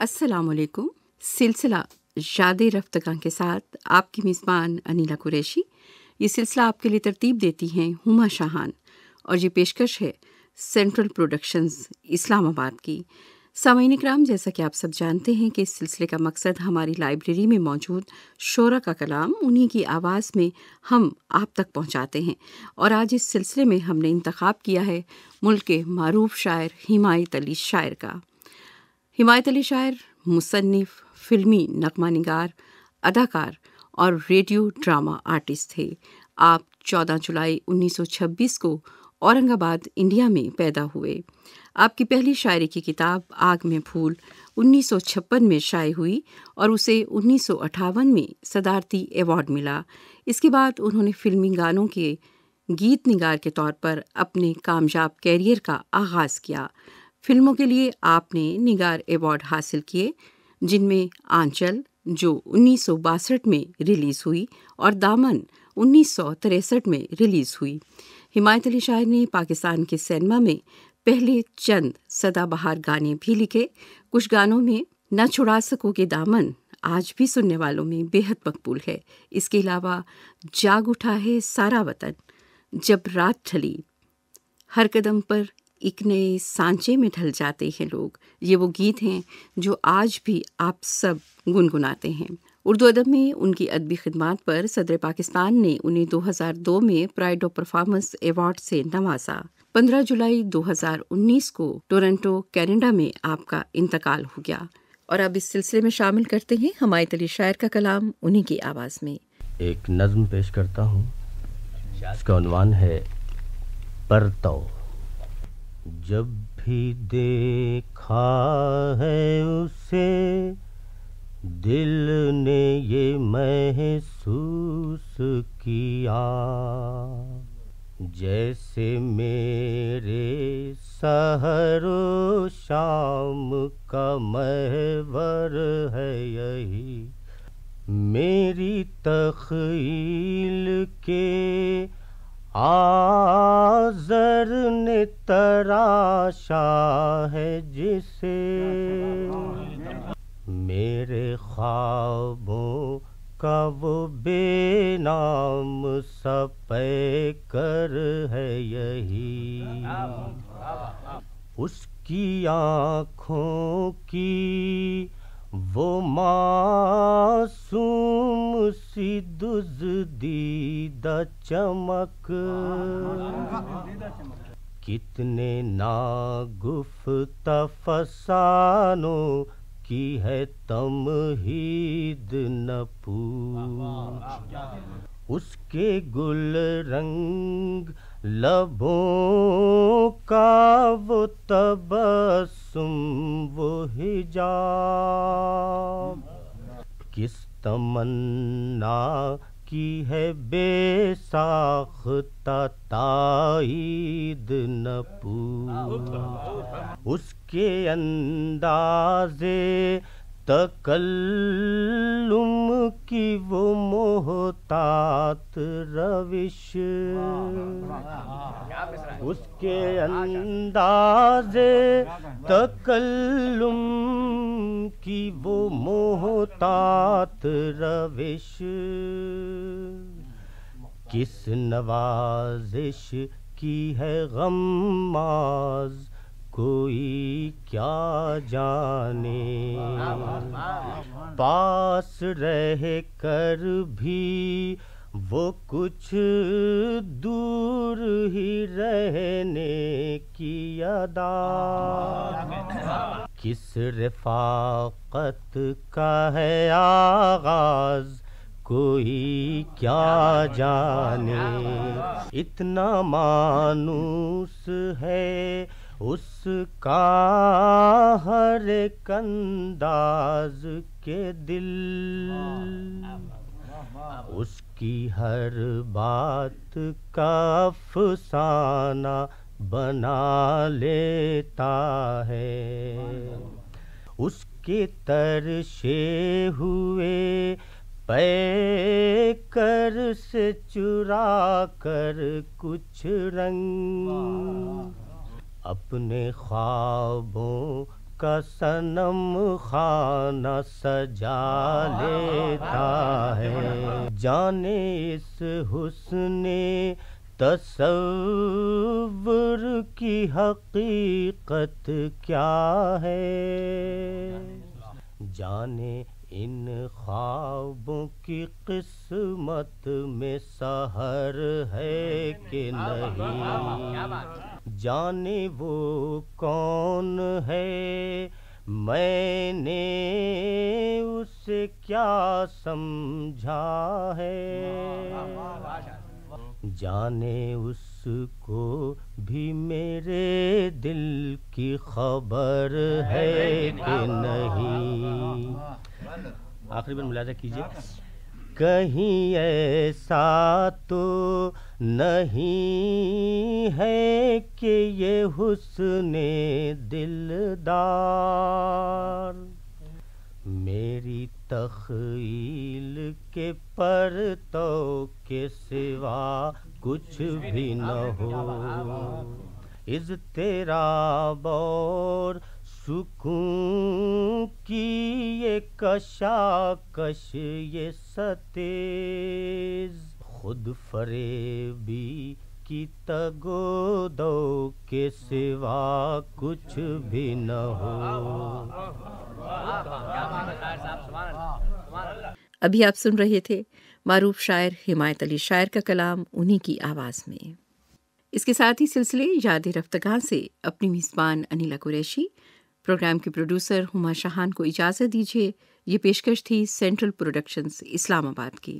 असलकुम सिलसिला शाद रफ्तगा के साथ आपकी मेज़बान अनिला कुरैशी ये सिलसिला आपके लिए तरतीब देती हैं हुमा शाहान और ये पेशकश है सेंट्रल प्रोडक्शंस इस्लामाबाद की सामाइन कराम जैसा कि आप सब जानते हैं कि इस सिलसिले का मकसद हमारी लाइब्रेरी में मौजूद शोरा का कलाम उन्हीं की आवाज़ में हम आप तक पहुंचाते हैं और आज इस सिलसिले में हमने इंतखब किया है मुल्क के मरूफ शायर हिमायत अली शायर का हिमायत अली शायर मुसनफ़ फिल्मी नगमा नगार अदाकार और रेडियो ड्रामा आर्टिस्ट थे आप चौदह जुलाई 1926 को औरंगाबाद इंडिया में पैदा हुए आपकी पहली शायरी की किताब आग में फूल 1956 में शाये हुई और उसे उन्नीस में सदारती अवार्ड मिला इसके बाद उन्होंने फिल्मी गानों के गीत निगार के तौर पर अपने कामयाब कैरियर का आगाज़ किया फिल्मों के लिए आपने निगार एवॉर्ड हासिल किए जिनमें आंचल जो उन्नीस में रिलीज़ हुई और दामन उन्नीस में रिलीज़ हुई हिमायत अली शायर ने पाकिस्तान के सिनेमा में पहले चंद सदाबहार गाने भी लिखे कुछ गानों में न छुड़ा सकोगे दामन आज भी सुनने वालों में बेहद मकबूल है इसके अलावा जाग उठा है सारा वतन जब रात ढली हर कदम पर एक नए सांचे में ढल जाते हैं लोग ये वो गीत हैं जो आज भी आप सब गुनगुनाते हैं उर्दू अदब में उनकी अदबी खदमात पर सदर पाकिस्तान ने उन्हें 2002 में प्राइड ऑफ परफॉर्मेंस अवार्ड से नवाजा 15 जुलाई 2019 को टोरंटो कैनेडा में आपका इंतकाल हो गया और अब इस सिलसिले में शामिल करते हैं हमायत अली शायर का कलाम उन्हीं की आवाज़ में एक नज्म पेश करता हूँ इसका उनवान है जब भी देखा है उसे दिल ने ये महसूस किया जैसे मेरे सहरो शाम का महवर है यही मेरी तखील के आजर ने तराशा है जिसे मेरे ख्वाबों कब बेनाम सपे कर है यही उसकी आँखों की वो मासूम सी दुज दीद चमक कितने नागुफ तफसानों की है तम हीद न पूछ उसके गुल रंग लबों का वो तब सुम वो हिजा किस तमन्ना की है बेसाखता ताईद न पूरा उसके अंदाजे तकल्लुम की वो मोहतात रविश उसके अंदाजे तकल्लुम की वो मोहतात रविश किस नवाजिश की है गमाज कोई क्या जाने पास रह कर भी वो कुछ दूर ही रहने की अदा किस रफाकत का है आगाज कोई क्या जाने इतना मानूस है उसका हर कंदाज के दिल उसकी हर बात का अफसाना बना लेता है उसके तरशे हुए पैकर से चुरा कर कुछ रंग अपने ख्वाबों कसनम खाना सजा लेता है जाने इस हुस्ने तस्वुर की हकीकत क्या है जाने इन ख्वाबों की किस्मत में सहर है कि नहीं जाने वो कौन है मैंने उसे क्या समझा है जाने उसको भी मेरे दिल की खबर है कि नहीं आखिरी बार मुलाजा कीजिए कहीं ऐसा तो नहीं है कि ये हुस्ने दिलदार मेरी तखील के पर तो के सिवा कुछ भी न हो इस तेरा बौर सुकून की ये कशा कश ये सतेज खुद फरेबी की दो के सिवा कुछ भी न हो अभी आप सुन रहे थे मारूफ शायर हिमायत अली शायर का कलाम उन्हीं की आवाज़ में इसके साथ ही सिलसिले याद रफ्तगा से अपनी मेज़बान अनिला कुरैशी प्रोग्राम की प्रोड्यूसर हुमा शाहान को इजाज़त दीजिए ये पेशकश थी सेंट्रल प्रोडक्शंस इस्लामाबाद की